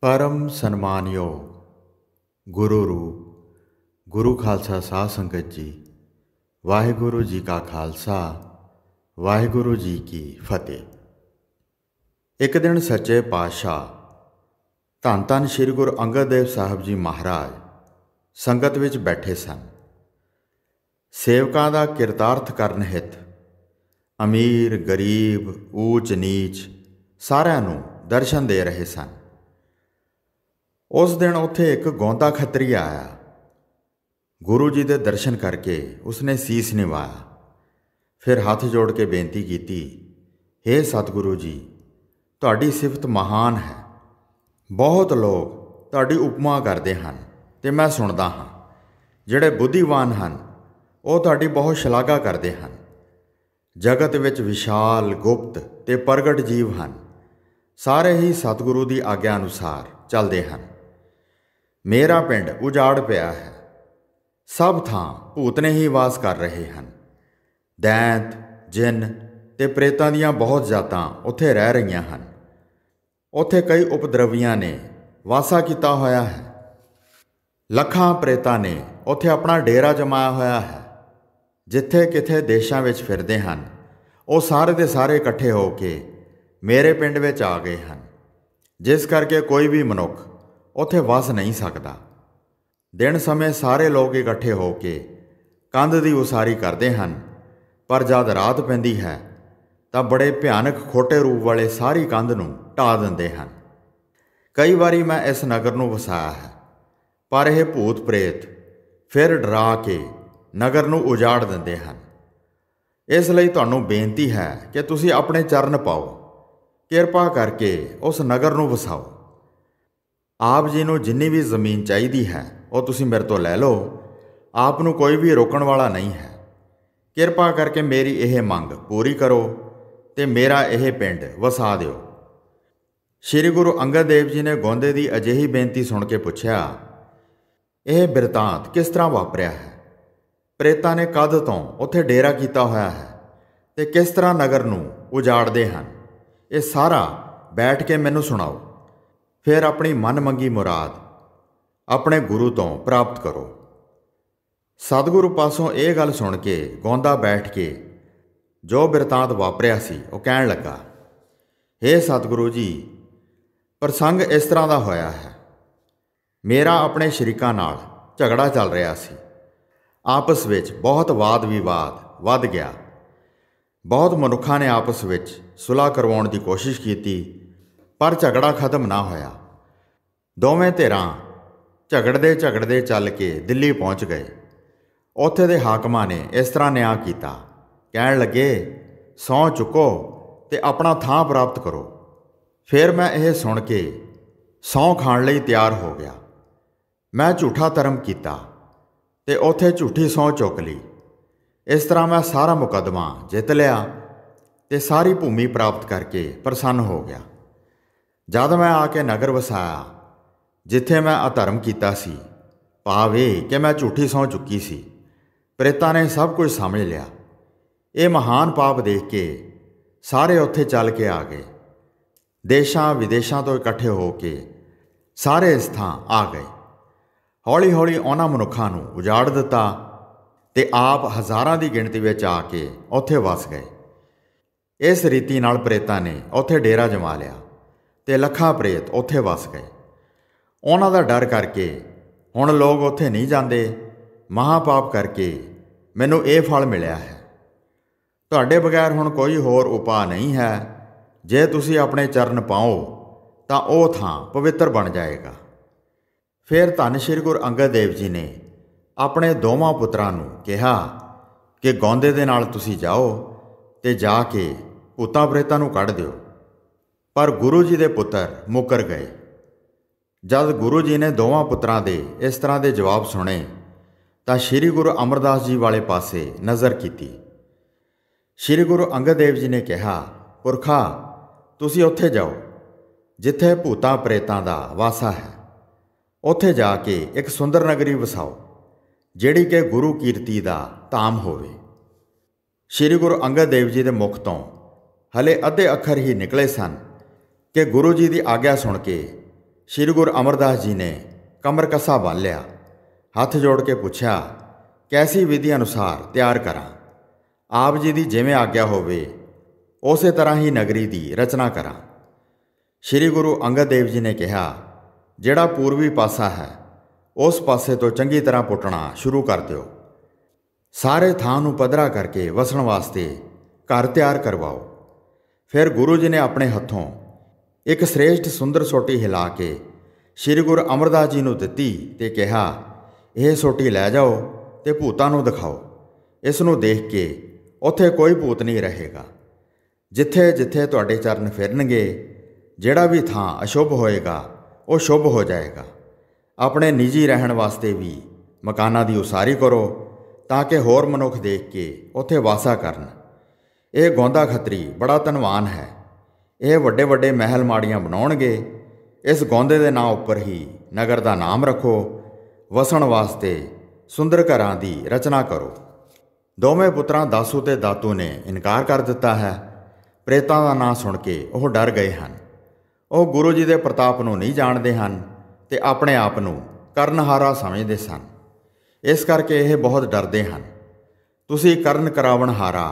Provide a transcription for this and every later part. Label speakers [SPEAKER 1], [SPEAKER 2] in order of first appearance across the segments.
[SPEAKER 1] ਪਰਮ ਸਨਮਾਨਯੋ ਗੁਰੂ ਰੂਪ ਗੁਰੂ ਖਾਲਸਾ ਸਾਧ ਸੰਗਤ ਜੀ ਵਾਹਿਗੁਰੂ ਜੀ ਕਾ ਖਾਲਸਾ ਵਾਹਿਗੁਰੂ ਜੀ ਕੀ ਫਤਿਹ ਇੱਕ ਦਿਨ ਸੱਚੇ ਪਾਤਸ਼ਾਹ ਧੰਨ ਧੰਨ ਸ੍ਰੀ ਗੁਰੂ ਅੰਗਦ ਦੇਵ ਸਾਹਿਬ ਜੀ ਮਹਾਰਾਜ ਸੰਗਤ ਵਿੱਚ ਬੈਠੇ ਸਨ ਸੇਵਕਾਂ ਦਾ ਕਿਰਤਾਰਥ ਕਰਨ ਹਿਤ ਅਮੀਰ ਗਰੀਬ ਊਚ ਨੀਚ ਸਾਰਿਆਂ ਨੂੰ ਦਰਸ਼ਨ ਦੇ ਰਹੇ ਸਨ ਉਸ ਦਿਨ ਉੱਥੇ ਇੱਕ ਗੋਂਦਾ ਖੱਤਰੀ ਆਇਆ ਗੁਰੂ ਜੀ ਦੇ ਦਰਸ਼ਨ ਕਰਕੇ ਉਸਨੇ ਸੀਸ ਨਿਵਾਇਆ ਫਿਰ ਹੱਥ ਜੋੜ ਕੇ ਬੇਨਤੀ ਕੀਤੀ हे ਸਤਿਗੁਰੂ ਜੀ ਤੁਹਾਡੀ ਸਿਫਤ ਮਹਾਨ ਹੈ ਬਹੁਤ ਲੋਕ ਤੁਹਾਡੀ ਉਪਮਾ ਕਰਦੇ ਹਨ ਤੇ ਮੈਂ ਸੁਣਦਾ ਹਾਂ ਜਿਹੜੇ ਬੁੱਧੀਵਾਨ ਹਨ ਉਹ ਤੁਹਾਡੀ ਬਹੁਤ ਸ਼ਲਾਘਾ ਕਰਦੇ ਹਨ ਜਗਤ ਵਿੱਚ ਵਿਸ਼ਾਲ ਗੁਪਤ ਤੇ ਪ੍ਰਗਟ ਜੀਵ ਹਨ ਸਾਰੇ ਹੀ ਸਤਿਗੁਰੂ ਦੀ ਆਗਿਆ ਅਨੁਸਾਰ ਚੱਲਦੇ ਹਨ ਮੇਰਾ ਪਿੰਡ ਉਜਾੜ ਪਿਆ ਹੈ ਸਭ ਥਾਂ ਭੂਤ ਨੇ ਹੀ ਵਾਸ ਕਰ ਰਹੇ ਹਨ ਦੈਂਤ ਜਿੰਨ ਤੇ ਪ੍ਰੇਤਾਂ ਦੀਆਂ ਬਹੁਤ ਜਾਤਾਂ ਉੱਥੇ ਰਹਿ ਰਹੀਆਂ ਹਨ ਉੱਥੇ ਕਈ ਉਪਦਰਵੀਆਂ ਨੇ ਵਾਸਾ ਕੀਤਾ ਹੋਇਆ ਹੈ ਲੱਖਾਂ ਪ੍ਰੇਤਾਂ ਨੇ ਉੱਥੇ ਆਪਣਾ ਡੇਰਾ ਜਮਾਇਆ ਹੋਇਆ ਹੈ ਜਿੱਥੇ ਕਿਥੇ ਦੇਸ਼ਾਂ ਵਿੱਚ ਫਿਰਦੇ ਹਨ ਉਹ ਸਾਰੇ ਦੇ ਸਾਰੇ ਇਕੱਠੇ ਹੋ ਕੇ ਮੇਰੇ ਪਿੰਡ ਵਿੱਚ ਆ ਗਏ ਹਨ ਜਿਸ ਕਰਕੇ ਕੋਈ ਵੀ ਮਨੁੱਖ ਉੱਥੇ ਵਸ ਨਹੀਂ ਸਕਦਾ ਦਿਨ ਸਮੇਂ ਸਾਰੇ ਲੋਕ ਇਕੱਠੇ ਹੋ ਕੇ ਕੰਧ ਦੀ ਉਸਾਰੀ ਕਰਦੇ ਹਨ ਪਰ ਜਦ ਰਾਤ ਪੈਂਦੀ ਹੈ ਤਾਂ ਬੜੇ ਭਿਆਨਕ ਖੋਟੇ ਰੂਪ ਵਾਲੇ ਸਾਰੀ ਕੰਧ ਨੂੰ ਢਾ ਦਿੰਦੇ ਹਨ ਕਈ ਵਾਰੀ ਮੈਂ ਇਸ ਨਗਰ ਨੂੰ ਵਸਾਇਆ ਹੈ ਪਰ ਇਹ ਭੂਤ ਪ੍ਰੇਤ ਫਿਰ ਡਰਾ ਕੇ ਨਗਰ ਨੂੰ ਉਜਾੜ ਦਿੰਦੇ ਹਨ ਇਸ ਲਈ ਤੁਹਾਨੂੰ ਬੇਨਤੀ ਹੈ ਕਿ ਤੁਸੀਂ ਆਪਣੇ ਚਰਨ ਪਾਓ ਕਿਰਪਾ ਕਰਕੇ ਉਸ ਨਗਰ ਨੂੰ ਵਸਾਓ ਆਪ ਜੀ ਨੂੰ ਜਿੰਨੀ ਵੀ ਜ਼ਮੀਨ ਚਾਹੀਦੀ ਹੈ ਉਹ ਤੁਸੀਂ ਮੇਰੇ ਤੋਂ ਲੈ ਲਓ ਆਪ ਨੂੰ ਕੋਈ ਵੀ ਰੋਕਣ ਵਾਲਾ ਨਹੀਂ ਹੈ ਕਿਰਪਾ ਕਰਕੇ ਮੇਰੀ ਇਹ ਮੰਗ ਪੂਰੀ ਕਰੋ ਤੇ ਮੇਰਾ ਇਹ ਪਿੰਡ ਵਸਾ ਦਿਓ ਸ੍ਰੀ ਗੁਰੂ ਅੰਗਦ ਦੇਵ ਜੀ ਨੇ ਗੋਂਦੇ ਦੀ ਅਜਿਹੀ ਬੇਨਤੀ ਸੁਣ ਕੇ ਪੁੱਛਿਆ ਇਹ ਬਿਰਤਾਂਤ ਕਿਸ ਤਰ੍ਹਾਂ ਵਾਪਰਿਆ ਹੈ ਪ੍ਰੇਤਾਂ ਨੇ ਕਦ ਤੋਂ ਉੱਥੇ ਡੇਰਾ ਕੀਤਾ ਹੋਇਆ ਹੈ ਤੇ ਕਿਸ ਤਰ੍ਹਾਂ ਨਗਰ ਨੂੰ ਉਜਾੜਦੇ ਹਨ ਇਹ ਸਾਰਾ ਬੈਠ ਕੇ ਮੈਨੂੰ ਸੁਣਾਓ ਫਿਰ ਆਪਣੀ ਮਨਮੰਗੀ ਮੁਰਾਦ ਆਪਣੇ ਗੁਰੂ ਤੋਂ ਪ੍ਰਾਪਤ ਕਰੋ ਸਤਿਗੁਰੂ ਪਾਸੋਂ ਇਹ ਗੱਲ ਸੁਣ ਕੇ ਗੋਂਦਾ ਬੈਠ ਕੇ ਜੋ ਬਿਰਤਾਂਤ ਵਾਪਰਿਆ ਸੀ ਉਹ ਕਹਿਣ ਲੱਗਾ हे ਸਤਿਗੁਰੂ ਜੀ ਪ੍ਰਸੰਗ ਇਸ ਤਰ੍ਹਾਂ ਦਾ ਹੋਇਆ ਹੈ ਮੇਰਾ ਆਪਣੇ ਸ਼ਰੀਕਾਂ ਨਾਲ ਝਗੜਾ ਚੱਲ ਰਿਹਾ ਸੀ ਆਪਸ ਵਿੱਚ ਬਹੁਤ ਵਾਦ ਵਿਵਾਦ ਵੱਧ ਗਿਆ ਬਹੁਤ ਮਨੁੱਖਾਂ ਨੇ ਆਪਸ ਵਿੱਚ ਸੁਲਾਹ ਕਰਵਾਉਣ ਦੀ ਕੋਸ਼ਿਸ਼ ਕੀਤੀ ਪਰ ਝਗੜਾ ਖਤਮ ਨਾ ਹੋਇਆ ਦੋਵੇਂ ਧਿਰਾਂ ਝਗੜਦੇ ਝਗੜਦੇ ਚੱਲ ਕੇ ਦਿੱਲੀ ਪਹੁੰਚ ਗਏ ਉੱਥੇ ਦੇ ਹਾਕਮਾਂ ਨੇ ਇਸ ਤਰ੍ਹਾਂ ਨਿਆਂ ਕੀਤਾ ਕਹਿਣ ਲੱਗੇ ਸੌ ਚੁੱਕੋ ਤੇ ਆਪਣਾ ਥਾਂ ਪ੍ਰਾਪਤ ਕਰੋ ਫਿਰ ਮੈਂ ਇਹ ਸੁਣ ਕੇ ਸੌ ਖਾਣ ਲਈ ਤਿਆਰ ਹੋ ਗਿਆ ਮੈਂ ਝੂਠਾ ਧਰਮ ਕੀਤਾ ਤੇ ਉੱਥੇ ਝੂਠੀ ਸੌ ਚੁੱਕ ਲਈ ਇਸ ਤਰ੍ਹਾਂ ਮੈਂ ਸਾਰਾ ਮੁਕਦਮਾ ਜਿੱਤ ਲਿਆ ਤੇ ਸਾਰੀ ਭੂਮੀ ਪ੍ਰਾਪਤ ਕਰਕੇ ਪ੍ਰਸੰਨ ਹੋ ਗਿਆ ਜਦ ਮੈਂ ਆ ਕੇ ਨਗਰ ਵਸਾਇਆ ਜਿੱਥੇ ਮੈਂ ਅਧਰਮ ਕੀਤਾ ਸੀ ਪਾਵੇ ਕਿ ਮੈਂ ਝੂਠੀ ਸੌ ਚੁੱਕੀ ਸੀ ਪ੍ਰੇਤਾਂ ਨੇ ਸਭ ਕੁਝ ਸਮਝ ਲਿਆ ਇਹ ਮਹਾਨ ਪਾਪ ਦੇਖ ਕੇ ਸਾਰੇ ਉੱਥੇ ਚੱਲ ਕੇ ਆ ਗਏ ਦੇਸ਼ਾਂ ਵਿਦੇਸ਼ਾਂ ਤੋਂ ਇਕੱਠੇ ਹੋ ਕੇ ਸਾਰੇ ਇਸ ਥਾਂ ਆ ਗਏ ਹੌਲੀ ਹੌਲੀ ਉਹਨਾਂ ਮਨੁੱਖਾਂ ਨੂੰ ਉਜਾੜ ਦਿੱਤਾ ਤੇ ਆਪ ਹਜ਼ਾਰਾਂ ਦੀ ਗਿਣਤੀ ਵਿੱਚ ਆ ਕੇ ਉੱਥੇ ਵਸ ਗਏ ਇਸ ਰੀਤੀ ਨਾਲ ਪ੍ਰੇਤਾਂ ਨੇ ਉੱਥੇ ਡੇਰਾ ਜਮਾ ਲਿਆ ਤੇ ਲੱਖਾਂ ਪ੍ਰੇਤ ਉੱਥੇ ਵਸ ਗਏ ਉਹਨਾਂ ਦਾ ਡਰ ਕਰਕੇ ਹੁਣ ਲੋਕ ਉੱਥੇ ਨਹੀਂ ਜਾਂਦੇ ਮਹਾਪਾਪ ਕਰਕੇ ਮੈਨੂੰ ਇਹ ਫਲ ਮਿਲਿਆ ਹੈ ਤੁਹਾਡੇ ਬਗੈਰ ਹੁਣ ਕੋਈ ਹੋਰ ਉਪਾਅ ਨਹੀਂ ਹੈ ਜੇ ਤੁਸੀਂ ਆਪਣੇ ਚਰਨ ਪਾਓ ਤਾਂ ਉਹ ਥਾਂ ਪਵਿੱਤਰ ਬਣ ਜਾਏਗਾ ਫਿਰ ਧੰਨ ਸ਼੍ਰੀ ਗੁਰ ਅੰਗਦ ਦੇਵ ਜੀ ਨੇ ਆਪਣੇ ਦੋਵਾਂ ਪੁੱਤਰਾਂ ਨੂੰ ਕਿਹਾ ਕਿ ਗੌਂਦੇ ਦੇ ਨਾਲ ਤੁਸੀਂ ਜਾਓ ਤੇ ਜਾ ਕੇ ਭੂਤਾਂ ਪ੍ਰੇਤਾਂ ਨੂੰ ਕੱਢ ਦਿਓ ਪਰ ਗੁਰੂ ਜੀ ਦੇ ਪੁੱਤਰ ਮੁਕਰ ਗਏ ਜਦ ਗੁਰੂ ਜੀ ਨੇ ਦੋਵਾਂ ਪੁੱਤਰਾਂ ਦੇ ਇਸ ਤਰ੍ਹਾਂ ਦੇ ਜਵਾਬ ਸੁਣੇ ਤਾਂ ਸ੍ਰੀ ਗੁਰੂ ਅਮਰਦਾਸ ਜੀ ਵਾਲੇ ਪਾਸੇ ਨਜ਼ਰ ਕੀਤੀ ਸ੍ਰੀ ਗੁਰੂ ਅੰਗਦ ਦੇਵ ਜੀ ਨੇ ਕਿਹਾ ਪੁਰਖਾ ਤੁਸੀਂ ਉੱਥੇ ਜਾਓ ਜਿੱਥੇ ਭੂਤਾਂ ਪ੍ਰੇਤਾਂ ਦਾ ਵਾਸਾ ਹੈ ਉੱਥੇ ਜਾ ਕੇ ਇੱਕ ਸੁੰਦਰ ਨਗਰੀ ਵਸਾਓ ਜਿਹੜੀ ਕਿ ਗੁਰੂ ਕੀਰਤੀ ਦਾ ਧਾਮ ਹੋਵੇ ਸ੍ਰੀ ਗੁਰੂ ਅੰਗਦ ਦੇਵ ਜੀ ਦੇ ਮੁਖ ਤੋਂ ਹਲੇ ਅੱਧੇ ਅੱਖਰ ਹੀ ਨਿਕਲੇ ਸਨ ਕਿ ਗੁਰੂ ਜੀ ਦੀ ਆਗਿਆ ਸੁਣ ਕੇ ਸ੍ਰੀ ਗੁਰੂ ਅਮਰਦਾਸ ਜੀ ਨੇ ਕਮਰ ਕਸਾ ਬੰਨ ਲਿਆ ਹੱਥ ਜੋੜ ਕੇ ਪੁੱਛਿਆ ਕੈਸੀ ਵਿਧੀ ਅਨੁਸਾਰ ਤਿਆਰ ਕਰਾਂ ਆਪ ਜੀ ਦੀ ਜਿਵੇਂ ਆਗਿਆ ਹੋਵੇ ਉਸੇ ਤਰ੍ਹਾਂ ਹੀ ਨਗਰੀ ਦੀ ਰਚਨਾ ਕਰਾਂ ਸ੍ਰੀ ਗੁਰੂ ਅੰਗਦ ਦੇਵ ਜੀ ਨੇ ਕਿਹਾ ਜਿਹੜਾ ਪੂਰਬੀ ਪਾਸਾ ਹੈ ਉਸ ਪਾਸੇ ਤੋਂ ਚੰਗੀ ਤਰ੍ਹਾਂ ਪੁੱਟਣਾ ਸ਼ੁਰੂ ਕਰ ਦਿਓ ਸਾਰੇ ਥਾਂ ਨੂੰ ਪਧਰਾ ਕਰਕੇ ਵਸਣ ਵਾਸਤੇ ਘਰ ਤਿਆਰ ਕਰਵਾਓ ਫਿਰ ਗੁਰੂ ਜੀ ਨੇ ਆਪਣੇ ਹੱਥੋਂ ਇੱਕ ਸ੍ਰੇਸ਼ਟ ਸੁੰਦਰ ਸੋਟੀ ਹਿਲਾ ਕੇ ਸ੍ਰੀ ਗੁਰ ਅਮਰਦਾਸ ਜੀ ਨੂੰ ਦਿੱਤੀ ਤੇ ਕਿਹਾ ਇਹ ਸੋਟੀ ਲੈ ਜਾਓ ਤੇ ਭੂਤਾਂ ਨੂੰ ਦਿਖਾਓ ਇਸ ਨੂੰ ਦੇਖ ਕੇ ਉੱਥੇ ਕੋਈ ਭੂਤ ਨਹੀਂ ਰਹੇਗਾ ਜਿੱਥੇ ਜਿੱਥੇ ਤੁਹਾਡੇ ਚਰਨ ਫਿਰਨਗੇ ਜਿਹੜਾ ਵੀ ਥਾਂ ਅਸ਼ੁਭ ਹੋਏਗਾ ਉਹ ਸ਼ੁਭ ਹੋ ਜਾਏਗਾ ਆਪਣੇ ਨਿੱਜੀ ਰਹਿਣ ਵਾਸਤੇ ਵੀ ਮਕਾਨਾਂ ਦੀ ਉਸਾਰੀ ਕਰੋ ਤਾਂ ਕਿ ਹੋਰ ਮਨੁੱਖ ਦੇਖ ਕੇ ਉੱਥੇ ਵਾਸਾ ਕਰਨ ਇਹ ਗੋਂਦਾ ਖੱਤਰੀ ਬੜਾ ਧਨਵਾਨ ਹੈ ਇਹ ਵੱਡੇ ਵੱਡੇ ਮਹਿਲ ਮਾੜੀਆਂ ਬਣਾਉਣਗੇ ਇਸ ਗੌਂਦੇ ਦੇ ਨਾਂ ਉੱਪਰ ਹੀ ਨਗਰ ਦਾ ਨਾਮ ਰੱਖੋ ਵਸਣ ਵਾਸਤੇ ਸੁੰਦਰ ਘਰਾਂ ਦੀ ਰਚਨਾ ਕਰੋ ਦੋਵੇਂ ਪੁੱਤਰਾਂ ਦਾਸੂ ਤੇ ਦਾਤੂ ਨੇ ਇਨਕਾਰ ਕਰ ਦਿੱਤਾ ਹੈ ਪ੍ਰੇਤਾਂ ਦਾ ਨਾਂ ਸੁਣ ਕੇ ਉਹ ਡਰ ਗਏ ਹਨ ਉਹ ਗੁਰੂ ਜੀ ਦੇ ਪ੍ਰਤਾਪ ਨੂੰ ਨਹੀਂ ਜਾਣਦੇ ਹਨ ਤੇ ਆਪਣੇ ਆਪ ਨੂੰ ਕਰਨਹਾਰਾ ਸਮਝਦੇ ਸਨ ਇਸ ਕਰਕੇ ਇਹ ਬਹੁਤ ਡਰਦੇ ਹਨ ਤੁਸੀਂ ਕਰਨ ਕਰਾਵਣ ਹਾਰਾ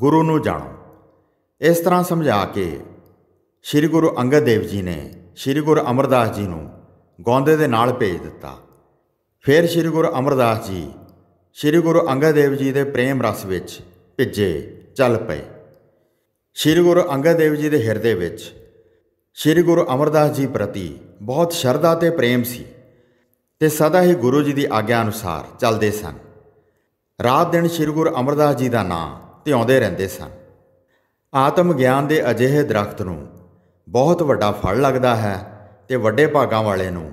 [SPEAKER 1] ਗੁਰੂ ਨੂੰ ਜਾਣੋ ਇਸ ਤਰ੍ਹਾਂ ਸਮਝਾ ਕੇ ਸ੍ਰੀ ਗੁਰੂ ਅੰਗਦ ਦੇਵ ਜੀ ਨੇ ਸ੍ਰੀ ਗੁਰੂ ਅਮਰਦਾਸ ਜੀ ਨੂੰ ਗੋਂਦੇ ਦੇ ਨਾਲ ਭੇਜ ਦਿੱਤਾ ਫਿਰ ਸ੍ਰੀ ਗੁਰੂ ਅਮਰਦਾਸ ਜੀ ਸ੍ਰੀ ਗੁਰੂ ਅੰਗਦ ਦੇਵ ਜੀ ਦੇ ਪ੍ਰੇਮ ਰਸ ਵਿੱਚ ਭਿੱਜੇ ਚੱਲ ਪਏ ਸ੍ਰੀ ਗੁਰੂ ਅੰਗਦ ਦੇਵ ਜੀ ਦੇ ਹਿਰਦੇ ਵਿੱਚ ਸ੍ਰੀ ਗੁਰੂ ਅਮਰਦਾਸ ਜੀ ਪ੍ਰਤੀ ਬਹੁਤ ਸ਼ਰਧਾ ਤੇ ਪ੍ਰੇਮ ਸੀ ਤੇ ਸਦਾ ਹੀ ਗੁਰੂ ਜੀ ਦੀ ਆਗਿਆ ਅਨੁਸਾਰ ਚੱਲਦੇ ਸਨ ਰਾਤ ਦਿਨ ਸ੍ਰੀ ਗੁਰੂ ਅਮਰਦਾਸ ਜੀ ਦਾ ਨਾਮ ਧਿਆਉਂਦੇ ਰਹਿੰਦੇ ਸਨ ਆਤਮ ਗਿਆਨ ਦੇ ਅਜਿਹੇ ਦਰਖਤ ਨੂੰ ਬਹੁਤ ਵੱਡਾ ਫਲ ਲੱਗਦਾ ਹੈ ਤੇ ਵੱਡੇ ਭਾਗਾਂ ਵਾਲੇ ਨੂੰ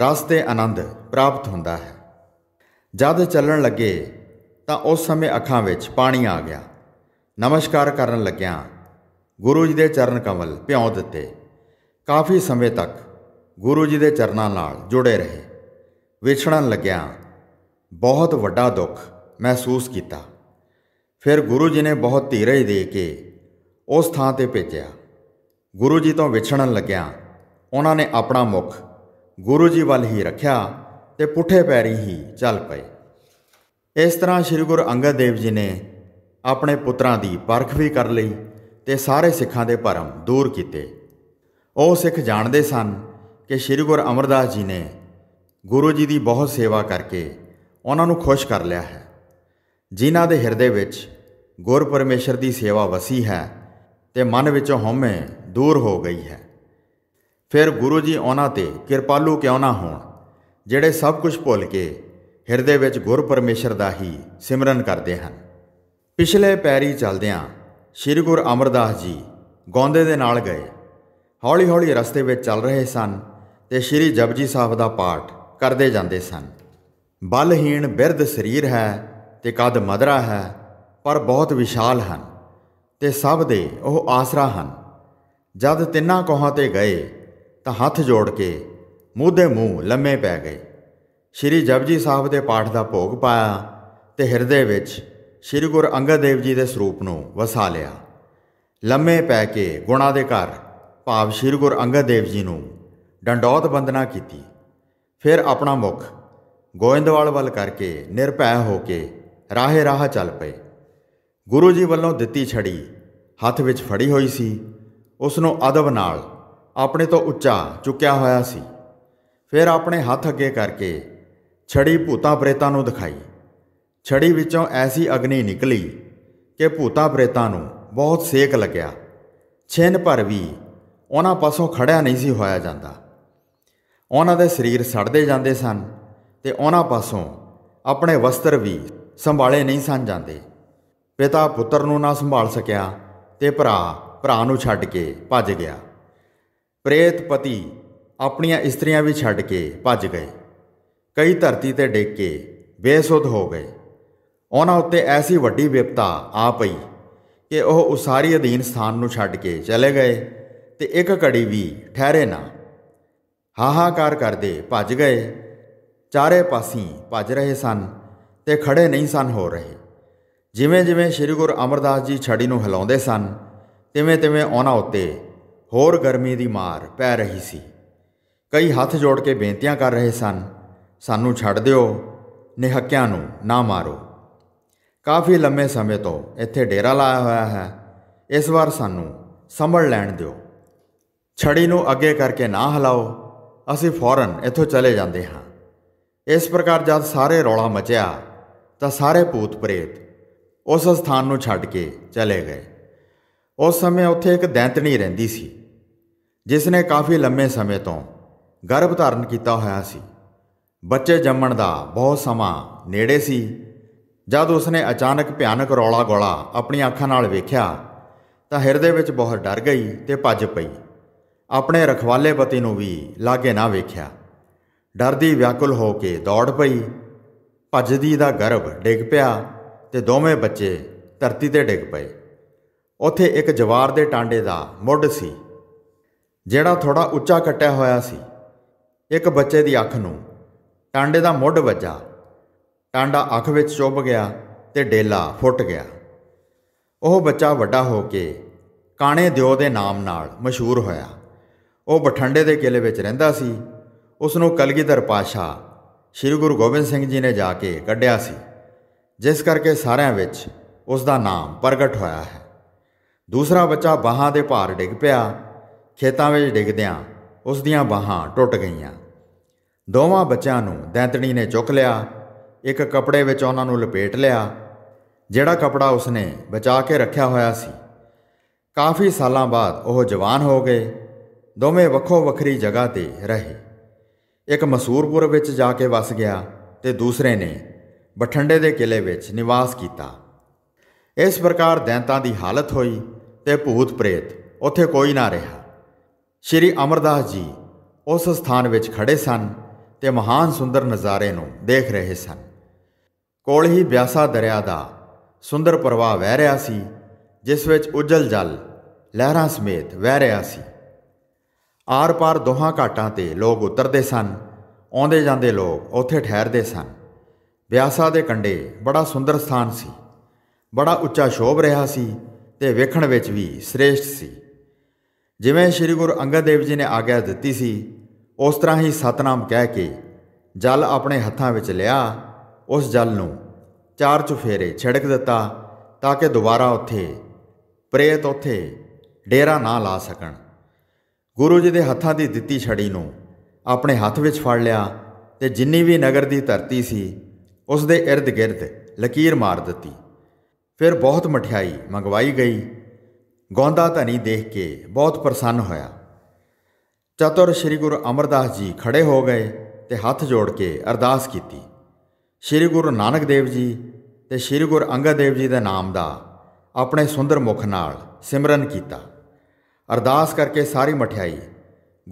[SPEAKER 1] ਰਸ ਤੇ ਆਨੰਦ ਪ੍ਰਾਪਤ ਹੁੰਦਾ ਹੈ ਜਦ ਚੱਲਣ ਲੱਗੇ ਤਾਂ ਉਸ ਸਮੇਂ ਅੱਖਾਂ ਵਿੱਚ ਪਾਣੀ ਆ ਗਿਆ ਨਮਸਕਾਰ ਕਰਨ ਲੱਗਿਆ ਗੁਰੂ ਜੀ ਦੇ ਚਰਨ ਕਮਲ ਭਿਉਂ ਦਿੱਤੇ ਕਾਫੀ ਸਮੇਂ ਤੱਕ ਗੁਰੂ ਜੀ ਦੇ ਚਰਨਾਂ ਨਾਲ ਜੁੜੇ ਰਹੇ ਵਿਛੜਨ ਲੱਗਿਆ ਬਹੁਤ ਵੱਡਾ ਦੁੱਖ ਮਹਿਸੂਸ ਕੀਤਾ ਫਿਰ ਗੁਰੂ ਜੀ ਨੇ ਬਹੁਤ ਧੀਰਜ ਦੇ ਕੇ ਉਸ ਥਾਂ ਤੇ ਭੇਜਿਆ ਗੁਰੂ ਜੀ ਤੋਂ ਵਿਛੜਨ ਲੱਗਿਆ ਉਹਨਾਂ ਨੇ ਆਪਣਾ ਮੁਖ ਗੁਰੂ ਜੀ ਵੱਲ ਹੀ ਰੱਖਿਆ ਤੇ ਪੁੱਠੇ ਪੈਰੀ ਹੀ ਚੱਲ ਪਏ ਇਸ ਤਰ੍ਹਾਂ ਸ੍ਰੀ ਗੁਰੂ ਅੰਗਦ ਦੇਵ ਜੀ ਨੇ ਆਪਣੇ ਪੁੱਤਰਾਂ ਦੀ ਪਰਖ ਵੀ ਕਰ ਲਈ ਤੇ ਸਾਰੇ ਸਿੱਖਾਂ ਦੇ ਭਰਮ ਦੂਰ ਕੀਤੇ ਉਹ ਸਿੱਖ ਜਾਣਦੇ ਸਨ ਕਿ ਸ੍ਰੀ ਗੁਰੂ ਅਮਰਦਾਸ ਜੀ ਨੇ ਗੁਰੂ ਜੀ ਦੀ ਬਹੁਤ ਸੇਵਾ ਕਰਕੇ ਉਹਨਾਂ ਨੂੰ ਖੁਸ਼ ਕਰ ਲਿਆ ਹੈ ਜਿਨ੍ਹਾਂ ਦੇ ਹਿਰਦੇ ਵਿੱਚ ਗੁਰ ਪਰਮੇਸ਼ਰ ਦੀ ਸੇਵਾ ਵਸੀ ਹੈ ਤੇ ਮਨ ਵਿੱਚੋਂ ਹਉਮੈ ਦੂਰ ਹੋ ਗਈ ਹੈ ਫਿਰ ਗੁਰੂ ਜੀ ਉਹਨਾਂ ਤੇ ਕਿਰਪਾਲੂ ਕਿਉਂ ਨਾ ਹੋਣ ਜਿਹੜੇ ਸਭ ਕੁਝ ਭੁੱਲ ਕੇ ਹਿਰਦੇ ਵਿੱਚ ਗੁਰ ਪਰਮੇਸ਼ਰ ਦਾ ਹੀ ਸਿਮਰਨ ਕਰਦੇ ਹਨ ਪਿਛਲੇ ਪੈਰੀ ਚੱਲਦਿਆਂ ਸ੍ਰੀ ਗੁਰ ਅਮਰਦਾਸ ਜੀ ਗੋਂਦੇ ਦੇ ਨਾਲ ਗਏ ਹੌਲੀ-ਹੌਲੀ ਰਸਤੇ ਵਿੱਚ ਚੱਲ ਰਹੇ ਸਨ ਤੇ ਸ੍ਰੀ ਜਪਜੀ ਸਾਹਿਬ ਦਾ ਪਾਠ ਕਰਦੇ ਜਾਂਦੇ ਸਨ ਬਲਹੀਣ ਬਿਰਧ ਸਰੀਰ ਹੈ ਤੇ ਕਦ ਮਦਰਾ ਹੈ ਪਰ ਬਹੁਤ ਵਿਸ਼ਾਲ ਹਨ ਤੇ ਸਭ ਦੇ ਉਹ ਆਸਰਾ ਹਨ ਜਦ ਤਿੰਨਾਂ ਕੋਹਾਂ ਤੇ ਗਏ ਤਾਂ ਹੱਥ ਜੋੜ ਕੇ ਮੂਦੇ ਮੂੰਹ ਲੰਮੇ ਪੈ ਗਏ ਸ਼੍ਰੀ ਜਪਜੀ ਸਾਹਿਬ ਦੇ ਪਾਠ ਦਾ ਭੋਗ ਪਾਇਆ ਤੇ ਹਿਰਦੇ ਵਿੱਚ ਸ਼੍ਰੀ ਗੁਰ ਅੰਗਦ ਦੇਵ ਜੀ ਦੇ ਸਰੂਪ ਨੂੰ ਵਸਾ ਲਿਆ ਲੰਮੇ ਪੈ ਕੇ ਗੁਣਾ ਦੇ ਘਰ ਭਾਵ ਸ਼੍ਰੀ ਗੁਰ ਅੰਗਦ ਦੇਵ ਜੀ ਨੂੰ ਡੰਡੌਤ ਬੰਦਨਾ ਕੀਤੀ ਫਿਰ ਆਪਣਾ ਮੁਖ ਗੋਇੰਦਵਾਲ ਵੱਲ ਕਰਕੇ ਨਿਰਭੈ ਹੋ ਕੇ ਰਾਹੇ ਰਾਹ ਚੱਲ ਪਏ ਗੁਰੂ ਜੀ ਵੱਲੋਂ ਦਿੱਤੀ ਛੜੀ ਹੱਥ ਵਿੱਚ ਫੜੀ ਹੋਈ ਸੀ ਉਸ ਨੂੰ ਅਦਬ ਨਾਲ ਆਪਣੇ ਤੋਂ ਉੱਚਾ ਚੁੱਕਿਆ ਹੋਇਆ ਸੀ ਫਿਰ ਆਪਣੇ ਹੱਥ ਅੱਗੇ ਕਰਕੇ ਛੜੀ ਭੂਤਾਂ ਪ੍ਰੇਤਾਂ ਨੂੰ ਦਿਖਾਈ ਛੜੀ ਵਿੱਚੋਂ ਐਸੀ ਅਗਨੀ ਨਿਕਲੀ ਕਿ ਭੂਤਾਂ ਪ੍ਰੇਤਾਂ ਨੂੰ ਬਹੁਤ ਸੇਕ ਲੱਗਿਆ ਛੇਨ ਭਰ ਵੀ ਉਹਨਾਂ ਪਾਸੋਂ ਖੜਿਆ ਨਹੀਂ ਸੀ ਹੋਇਆ ਜਾਂਦਾ ਉਹਨਾਂ ਦੇ ਸਰੀਰ ਸੜਦੇ ਜਾਂਦੇ ਸਨ ਤੇ ਉਹਨਾਂ ਪਾਸੋਂ ਆਪਣੇ ਵਸਤਰ ਵੀ ਸੰਭਾਲੇ ਨਹੀਂ ਸਨ ਜਾਂਦੇ ਪਿਤਾ ਪੁੱਤਰ ਨੂੰ ਨਾ ਸੰਭਾਲ ਸਕਿਆ ਤੇ ਭਰਾ ਭਰਾ ਨੂੰ ਛੱਡ ਕੇ ਭੱਜ ਗਿਆ ਪ੍ਰੇਤ ਪਤੀ ਆਪਣੀਆਂ ਇਸਤਰੀਆਂ ਵੀ ਛੱਡ ਕੇ ਭੱਜ ਗਏ ਕਈ ਧਰਤੀ ਤੇ ਡਿੱਗ ਕੇ ਬੇਸੁੱਧ ਹੋ ਗਏ ਉਹਨਾਂ ਉੱਤੇ ਐਸੀ ਵੱਡੀ ਵਿਪਤਾ ਆ ਪਈ ਕਿ ਉਹ ਉਸਾਰੀ ਅਧੀਨ ਸਥਾਨ ਨੂੰ ਛੱਡ ਕੇ ਚਲੇ ਗਏ ਤੇ ਇੱਕ ਘੜੀ ਵੀ ਠਹਿਰੇ ਨਾ ਹਾਹਾਕਾਰ ਕਰਦੇ ਭੱਜ ਗਏ ਚਾਰੇ ਪਾਸੀ ਭੱਜ ਰਹੇ ਸਨ ਤੇ ਖੜੇ ਨਹੀਂ ਸਨ ਹੋ ਰਹੇ ਜਿਵੇਂ ਜਿਵੇਂ ਸ੍ਰੀ ਗੁਰੂ ਅਮਰਦਾਸ ਜੀ ਛੜੀ ਨੂੰ ਹਿਲਾਉਂਦੇ ਸਨ ਤਿਵੇਂ ਤਿਵੇਂ ਉਹਨਾਂ ਉੱਤੇ ਹੋਰ ਗਰਮੀ ਦੀ ਮਾਰ ਪੈ ਰਹੀ ਸੀ ਕਈ ਹੱਥ ਜੋੜ ਕੇ ਬੇਨਤੀਆਂ ਕਰ ਰਹੇ ਸਨ ਸਾਨੂੰ ਛੱਡ ਦਿਓ ਨਿਹੱਕਿਆਂ ਨੂੰ ਨਾ ਮਾਰੋ ਕਾਫੀ ਲੰਮੇ ਸਮੇਂ ਤੋਂ ਇੱਥੇ ਡੇਰਾ ਲਾਇਆ ਹੋਇਆ ਹੈ ਇਸ ਵਾਰ ਸਾਨੂੰ ਸੰਭਲ ਲੈਣ ਦਿਓ ਛੜੀ ਨੂੰ ਅੱਗੇ ਕਰਕੇ ਨਾ ਹਲਾਓ ਅਸੀਂ ਫੌਰਨ ਇੱਥੋਂ ਚਲੇ ਜਾਂਦੇ ਹਾਂ ਇਸ ਪ੍ਰਕਾਰ ਜਦ ਸਾਰੇ ਰੌਲਾ ਮਚਿਆ ਤਾਂ ਸਾਰੇ ਭੂਤ ਪ੍ਰੇਤ ਉਸ ਸਥਾਨ ਨੂੰ ਛੱਡ ਕੇ ਚਲੇ ਗਏ ਉਸ ਸਮੇਂ ਉੱਥੇ ਇੱਕ ਦੈਂਤਣੀ ਰਹਿੰਦੀ ਸੀ ਜਿਸ ਨੇ ਕਾਫੀ ਲੰਮੇ ਸਮੇਂ ਤੋਂ ਗਰਭ ਧਾਰਨ ਕੀਤਾ ਹੋਇਆ ਸੀ ਬੱਚੇ ਜੰਮਣ ਦਾ ਬਹੁਤ ਸਮਾਂ ਨੇੜੇ ਸੀ ਜਦ ਉਸਨੇ ਅਚਾਨਕ ਭਿਆਨਕ ਰੌਲਾ ਗੋਲਾ ਆਪਣੀ ਅੱਖਾਂ ਨਾਲ ਵੇਖਿਆ ਤਾਂ ਹਿਰਦੇ ਵਿੱਚ ਬਹੁਤ ਡਰ ਗਈ ਤੇ ਭੱਜ ਪਈ ਆਪਣੇ ਰਖਵਾਲੇ ਪਤੀ ਨੂੰ ਵੀ ਲਾਗੇ ਨਾ ਵੇਖਿਆ ਡਰਦੀ ਵਿਆਕੁਲ ਹੋ ਕੇ ਦੌੜ ਪਈ ਭੱਜਦੀ ਦਾ ਗਰਭ ਡਿੱਗ ਪਿਆ ਤੇ ਦੋਵੇਂ ਬੱਚੇ ਧਰਤੀ ਤੇ ਡਿੱਗ ਪਏ ਉੱਥੇ ਇੱਕ ਜਵਾਰ ਦੇ ਟਾਂਡੇ ਦਾ ਮੁੱਢ ਸੀ ਜਿਹੜਾ ਥੋੜਾ ਉੱਚਾ ਕੱਟਿਆ ਹੋਇਆ ਸੀ ਇੱਕ ਬੱਚੇ ਦੀ ਅੱਖ ਨੂੰ ਟਾਂਡੇ ਦਾ ਮੁੱਢ ਵੱਜਾ ਟਾਂਡਾ ਅੱਖ ਵਿੱਚ ਚੁੱਭ ਗਿਆ ਤੇ ਡੇਲਾ ਫੁੱਟ ਗਿਆ ਉਹ ਬੱਚਾ ਵੱਡਾ ਹੋ ਕੇ ਕਾਣੇ ਦਿਓ ਦੇ ਨਾਮ ਨਾਲ ਮਸ਼ਹੂਰ ਹੋਇਆ ਉਹ ਬਠੰਡੇ ਦੇ ਕਿਲੇ ਵਿੱਚ ਰਹਿੰਦਾ ਸੀ ਉਸ ਨੂੰ ਕਲਗੀਧਰ ਪਾਸ਼ਾ ਸ੍ਰੀ ਗੁਰੂ ਗੋਬਿੰਦ ਸਿੰਘ ਜੀ ਨੇ ਜਾ ਕੇ ਕੱਢਿਆ ਸੀ ਜਿਸ ਕਰਕੇ ਸਾਰਿਆਂ ਵਿੱਚ ਉਸ ਦਾ ਨਾਮ ਪ੍ਰਗਟ ਹੋਇਆ ਹੈ ਦੂਸਰਾ ਬੱਚਾ ਬਾਹਾਂ ਦੇ ਭਾਰ ਡਿੱਗ ਪਿਆ ਖੇਤਾਂ ਵਿੱਚ ਡਿੱਗਦਿਆਂ ਉਸ ਦੀਆਂ ਬਾਹਾਂ ਟੁੱਟ ਗਈਆਂ ਦੋਵਾਂ ਬੱਚਿਆਂ ਨੂੰ ਦੈਂਤਣੀ ਨੇ ਚੁੱਕ ਲਿਆ ਇੱਕ ਕਪੜੇ ਵਿੱਚ ਉਹਨਾਂ ਨੂੰ ਲਪੇਟ ਲਿਆ ਜਿਹੜਾ ਕਪੜਾ ਉਸਨੇ ਬਚਾ ਕੇ ਰੱਖਿਆ ਹੋਇਆ ਸੀ ਕਾਫੀ ਸਾਲਾਂ ਬਾਅਦ ਉਹ ਜਵਾਨ ਹੋ ਗਏ ਦੋਵੇਂ ਵੱਖੋ ਵੱਖਰੀ ਜਗ੍ਹਾ ਤੇ ਰਹੇ ਇੱਕ ਮਸੂਰਪੁਰ ਵਿੱਚ ਜਾ ਕੇ ਵਸ ਗਿਆ ਤੇ ਦੂਸਰੇ ਨੇ ਬਠੰਡੇ ਦੇ ਕਿਲੇ ਵਿੱਚ ਨਿਵਾਸ ਕੀਤਾ ਇਸ ਪ੍ਰਕਾਰ ਦੈਂਤਾਂ ਦੀ ਹਾਲਤ ਹੋਈ ਤੇ ਭੂਤ ਪ੍ਰੇਤ ਉੱਥੇ ਕੋਈ ਨਾ ਰਿਹਾ ਸ਼੍ਰੀ ਅਮਰਦਾਸ ਜੀ ਉਸ ਸਥਾਨ ਵਿੱਚ ਖੜੇ ਸਨ ਤੇ ਮਹਾਨ ਸੁੰਦਰ ਨਜ਼ਾਰੇ ਨੂੰ ਦੇਖ ਰਹੇ ਸਨ ਕੋਲ ਹੀ ਬਿਆਸਾ ਦਰਿਆ ਦਾ ਸੁੰਦਰ ਪ੍ਰਵਾਹ ਵਹਿ ਰਿਹਾ ਸੀ ਜਿਸ ਵਿੱਚ ਉਜਲ ਜਲ ਲਹਿਰਾਂ ਸਮੇਤ ਵਹਿ ਰਿਹਾ ਸੀ ਆਰ-ਪਾਰ ਦੋਹਾਂ ਘਾਟਾਂ ਤੇ ਲੋਕ ਉਤਰਦੇ ਸਨ ਆਉਂਦੇ ਜਾਂਦੇ ਲੋਕ ਉੱਥੇ ਠਹਿਰਦੇ ਸਨ ਵਿਆਸਾ ਦੇ ਕੰਢੇ ਬੜਾ ਸੁੰਦਰ ਸਥਾਨ ਸੀ ਬੜਾ ਉੱਚਾ ਸ਼ੋਭ ਰਿਹਾ ਸੀ ਤੇ ਵੇਖਣ ਵਿੱਚ ਵੀ ਸ੍ਰੇਸ਼ਟ ਸੀ ਜਿਵੇਂ ਸ੍ਰੀ ਗੁਰੂ ਅੰਗਦ ਦੇਵ ਜੀ ਨੇ ਆਗਿਆ ਦਿੱਤੀ ਸੀ ਉਸ ਤਰ੍ਹਾਂ ਹੀ ਸਤਨਾਮ ਕਹਿ ਕੇ ਜਲ ਆਪਣੇ ਹੱਥਾਂ ਵਿੱਚ ਲਿਆ ਉਸ ਜਲ ਨੂੰ ਚਾਰ ਚੁਫੇਰੇ ਛਿੜਕ ਦਿੱਤਾ ਤਾਂ ਕਿ ਦੁਬਾਰਾ ਉੱਥੇ ਪ੍ਰੇਤ ਉੱਥੇ ਡੇਰਾ ਨਾ ਲਾ ਸਕਣ ਗੁਰੂ ਜੀ ਦੇ ਹੱਥਾਂ ਦੀ ਦਿੱਤੀ ਛੜੀ ਨੂੰ ਆਪਣੇ ਹੱਥ ਵਿੱਚ ਫੜ ਲਿਆ ਤੇ ਜਿੰਨੀ ਵੀ ਨਗਰ ਦੀ ਧਰਤੀ ਸੀ ਉਸ ਦੇ ird-gird ਲਕੀਰ ਮਾਰ ਦਿੱਤੀ ਫਿਰ ਬਹੁਤ ਮਠਿਆਈ ਮੰਗਵਾਈ ਗਈ ਗੋਂਦਾ ਧਨੀ ਦੇਖ ਕੇ ਬਹੁਤ ਪ੍ਰਸੰਨ ਹੋਇਆ ਚਤੁਰ ਸ੍ਰੀ ਗੁਰੂ ਅਮਰਦਾਸ ਜੀ ਖੜੇ ਹੋ ਗਏ ਤੇ ਹੱਥ ਜੋੜ ਕੇ ਅਰਦਾਸ ਕੀਤੀ ਸ੍ਰੀ ਗੁਰੂ ਨਾਨਕ ਦੇਵ ਜੀ ਤੇ ਸ੍ਰੀ ਗੁਰੂ ਅੰਗਦ ਦੇਵ ਜੀ ਦੇ ਨਾਮ ਦਾ ਆਪਣੇ ਸੁੰਦਰ ਮੁਖ ਨਾਲ ਸਿਮਰਨ ਕੀਤਾ ਅਰਦਾਸ ਕਰਕੇ ਸਾਰੀ ਮਠਿਆਈ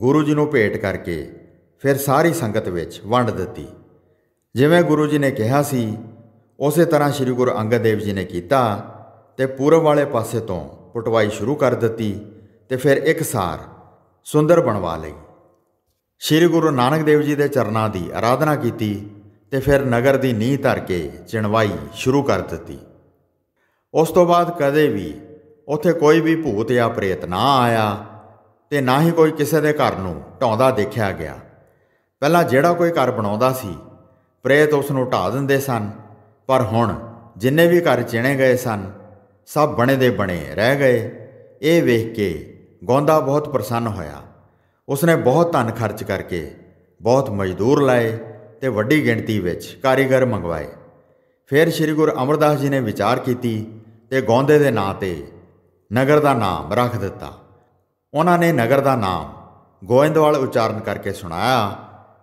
[SPEAKER 1] ਗੁਰੂ ਜੀ ਨੂੰ ਭੇਟ ਕਰਕੇ ਫਿਰ ਸਾਰੀ ਸੰਗਤ ਵਿੱਚ ਵੰਡ ਦਿੱਤੀ ਜਿਵੇਂ ਗੁਰੂ ਜੀ ਨੇ ਕਿਹਾ ਸੀ ਉਸੇ ਤਰ੍ਹਾਂ ਸ੍ਰੀ ਗੁਰੂ ਅੰਗਦ ਦੇਵ ਜੀ ਨੇ ਕੀਤਾ ਤੇ ਪੂਰਬ ਵਾਲੇ ਪਾਸੇ ਤੋਂ ਪਟਵਾਈ ਸ਼ੁਰੂ ਕਰ ਦਿੱਤੀ ਤੇ ਫਿਰ ਇੱਕ ਸਾਰ ਸੁੰਦਰ ਬਣਵਾ ਲਈ ਸ੍ਰੀ ਗੁਰੂ ਨਾਨਕ ਦੇਵ ਜੀ ਦੇ ਚਰਨਾਂ ਦੀ ਆਰਾਧਨਾ ਕੀਤੀ ਤੇ ਫਿਰ ਨਗਰ ਦੀ ਨੀਂਹ ਧਰ ਕੇ ਚਿਣਵਾਈ ਸ਼ੁਰੂ ਕਰ ਦਿੱਤੀ ਉਸ ਤੋਂ ਬਾਅਦ ਕਦੇ ਵੀ ਉੱਥੇ ਕੋਈ ਵੀ ਭੂਤ ਜਾਂ ਪ੍ਰੇਤ ਨਾ ਆਇਆ ਤੇ ਨਾ ਹੀ ਕੋਈ ਕਿਸੇ ਦੇ ਘਰ ਨੂੰ ਟੌਂਦਾ ਦੇਖਿਆ ਗਿਆ ਪਹਿਲਾਂ ਜਿਹੜਾ ਕੋਈ ਘਰ ਬਣਾਉਂਦਾ ਸੀ ਪ੍ਰੇਤ ਉਸ ਨੂੰ ਢਾ ਦਿੰਦੇ ਸਨ ਪਰ ਹੁਣ ਜਿੰਨੇ ਵੀ ਘਰ ਚਿਣੇ ਗਏ ਸਨ ਸਭ ਬਣੇ ਦੇ ਬਣੇ ਰਹਿ ਗਏ ਇਹ ਵੇਖ ਕੇ ਗੋਂਦਾ ਬਹੁਤ ਪ੍ਰਸੰਨ ਹੋਇਆ ਉਸਨੇ ਬਹੁਤ ਧਨ ਖਰਚ ਕਰਕੇ ਬਹੁਤ ਮਜ਼ਦੂਰ ਲਾਏ ਤੇ ਵੱਡੀ ਗਿਣਤੀ ਵਿੱਚ ਕਾਰੀਗਰ ਮੰਗਵਾਏ ਫਿਰ ਸ੍ਰੀ ਗੁਰੂ ਅਮਰਦਾਸ ਜੀ ਨੇ ਵਿਚਾਰ ਕੀਤੀ ਤੇ ਗੋਂਦੇ ਦੇ ਨਾਂ ਤੇ ਨਗਰ ਦਾ ਨਾਮ ਰੱਖ ਦਿੱਤਾ ਉਹਨਾਂ ਨੇ ਨਗਰ ਦਾ ਨਾਮ ਗੋਇੰਦਵਾਲ ਉਚਾਰਨ ਕਰਕੇ ਸੁਣਾਇਆ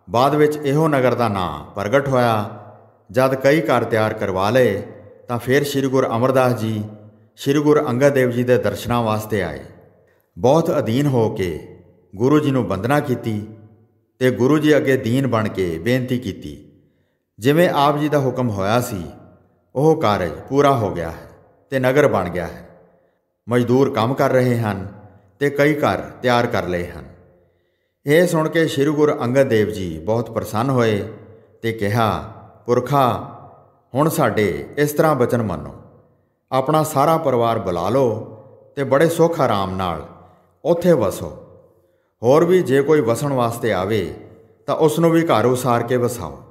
[SPEAKER 1] ਬਾਅਦ ਵਿੱਚ ਇਹੋ ਨਗਰ ਦਾ ਨਾਮ ਪ੍ਰਗਟ ਹੋਇਆ ਜਦ ਕਈ ਘਰ ਤਿਆਰ ਕਰਵਾ ਲਏ ਤਾਂ ਫਿਰ ਸ੍ਰੀ ਗੁਰੂ ਅਮਰਦਾਸ ਜੀ ਸ੍ਰੀ ਗੁਰੂ ਅੰਗਦ ਦੇਵ ਜੀ ਦੇ ਦਰਸ਼ਨਾਂ ਵਾਸਤੇ ਆਏ ਬਹੁਤ ਅਧੀਨ ਹੋ ਕੇ ਗੁਰੂ ਜੀ ਨੂੰ ਵੰਦਨਾ ਕੀਤੀ ਤੇ ਗੁਰੂ ਜੀ ਅੱਗੇ ਦੀਨ ਬਣ ਕੇ ਬੇਨਤੀ ਕੀਤੀ ਜਿਵੇਂ ਆਪ ਜੀ ਦਾ ਹੁਕਮ ਹੋਇਆ ਸੀ ਉਹ ਕਾਰਜ ਪੂਰਾ ਹੋ ਗਿਆ ਹੈ ਤੇ ਨਗਰ ਬਣ ਗਿਆ ਹੈ ਮਜ਼ਦੂਰ ਕੰਮ ਕਰ ਰਹੇ ਹਨ ਤੇ ਕਈ ਘਰ ਤਿਆਰ ਕਰ ਲਏ ਹਨ ਇਹ ਸੁਣ ਕੇ ਸ੍ਰੀ ਗੁਰੂ ਅੰਗਦ ਦੇਵ ਜੀ ਬਹੁਤ ਪ੍ਰਸੰਨ ਹੋਏ ਤੇ ਕਿਹਾ ਪੁਰਖਾ ਹੁਣ ਸਾਡੇ ਇਸ ਤਰ੍ਹਾਂ ਬਚਨ ਮੰਨੋ ਆਪਣਾ ਸਾਰਾ ਪਰਿਵਾਰ ਬੁਲਾ ਲਓ ਤੇ ਬੜੇ ਸੁਖ ਆਰਾਮ ਨਾਲ ਉੱਥੇ ਵਸੋ ਹੋਰ ਵੀ ਜੇ ਕੋਈ ਵਸਣ ਵਾਸਤੇ ਆਵੇ ਤਾਂ ਉਸ ਨੂੰ ਵੀ ਘਰ ਉਸਾਰ ਕੇ ਵਸਾਓ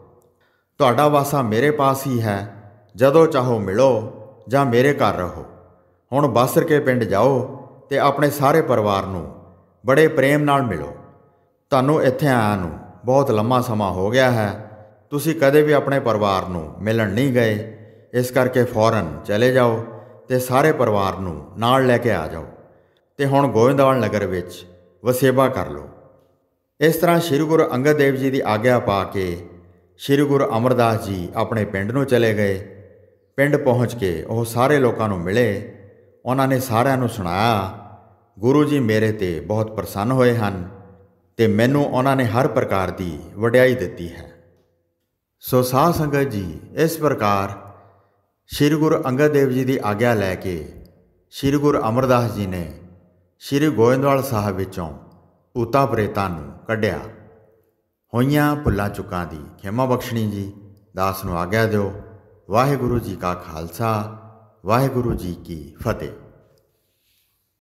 [SPEAKER 1] ਤੁਹਾਡਾ ਵਾਸਾ ਮੇਰੇ ਪਾਸ ਹੀ ਹੈ ਜਦੋਂ ਚਾਹੋ ਮਿਲੋ ਜਾਂ ਮੇਰੇ ਘਰ ਰਹੋ ਹੁਣ ਬਸਰ ਕੇ ਪਿੰਡ ਜਾਓ ਤੇ ਆਪਣੇ ਸਾਰੇ ਪਰਿਵਾਰ ਨੂੰ ਬੜੇ ਪ੍ਰੇਮ ਨਾਲ ਮਿਲੋ ਤੁਹਾਨੂੰ ਇੱਥੇ ਆਇਆ ਨੂੰ ਬਹੁਤ ਲੰਮਾ ਸਮਾਂ ਹੋ ਗਿਆ ਹੈ ਤੁਸੀਂ ਕਦੇ ਵੀ ਆਪਣੇ ਪਰਿਵਾਰ ਨੂੰ ਮਿਲਣ ਨਹੀਂ ਗਏ ਇਸ ਕਰਕੇ ਫੌਰਨ ਚਲੇ ਜਾਓ ਤੇ ਸਾਰੇ ਪਰਿਵਾਰ ਨੂੰ ਨਾਲ ਲੈ ਕੇ ਆ ਜਾਓ ਤੇ ਹੁਣ ਗੋਇੰਦਵਾਲ ਨਗਰ ਵਿੱਚ ਵਸੇਬਾ ਕਰ ਲਓ ਇਸ ਤਰ੍ਹਾਂ ਸ੍ਰੀ ਗੁਰੂ ਅੰਗਦ ਦੇਵ ਜੀ ਦੀ ਆਗਿਆ ਪਾ ਕੇ ਸ੍ਰੀ ਗੁਰੂ ਅਮਰਦਾਸ ਜੀ ਆਪਣੇ ਪਿੰਡ ਨੂੰ ਚਲੇ ਗਏ ਪਿੰਡ ਪਹੁੰਚ ਕੇ ਉਹ ਸਾਰੇ ਲੋਕਾਂ ਨੂੰ ਮਿਲੇ ਉਹਨਾਂ ਨੇ ਸਾਰਿਆਂ ਨੂੰ ਸੁਣਾਇਆ ਗੁਰੂ ਜੀ ਮੇਰੇ ਤੇ ਬਹੁਤ ਪ੍ਰਸੰਨ ਹੋਏ ਹਨ ਤੇ ਮੈਨੂੰ ਉਹਨਾਂ ਨੇ ਹਰ ਪ੍ਰਕਾਰ ਦੀ ਵਡਿਆਈ ਦਿੱਤੀ ਹੈ ਸੋ ਸਾਧ ਸੰਗਤ ਜੀ ਇਸ ਪ੍ਰਕਾਰ ਸ੍ਰੀ ਗੁਰੂ ਅੰਗਦ ਦੇਵ ਜੀ ਦੀ ਆਗਿਆ ਲੈ ਕੇ ਸ੍ਰੀ ਗੁਰੂ ਅਮਰਦਾਸ ਜੀ ਨੇ ਸ੍ਰੀ ਗੋਇੰਦਵਾਲ ਸਾਹਿਬ ਵਿੱਚੋਂ ਉਤਾ ਪ੍ਰੇਤਾ ਨੂੰ ਕੱਢਿਆ ਹੋਈਆਂ ਭੁੱਲਾਂ ਚੁੱਕਾਂ ਦੀ ਖਿਮਾ ਬਖਸ਼ਣੀ ਜੀ ਦਾਸ ਨੂੰ ਆਗਿਆ ਦਿਓ ਵਾਹਿਗੁਰੂ ਜੀ ਕਾ ਖਾਲਸਾ ਵਾਹਿਗੁਰੂ ਜੀ ਕੀ ਫਤਿਹ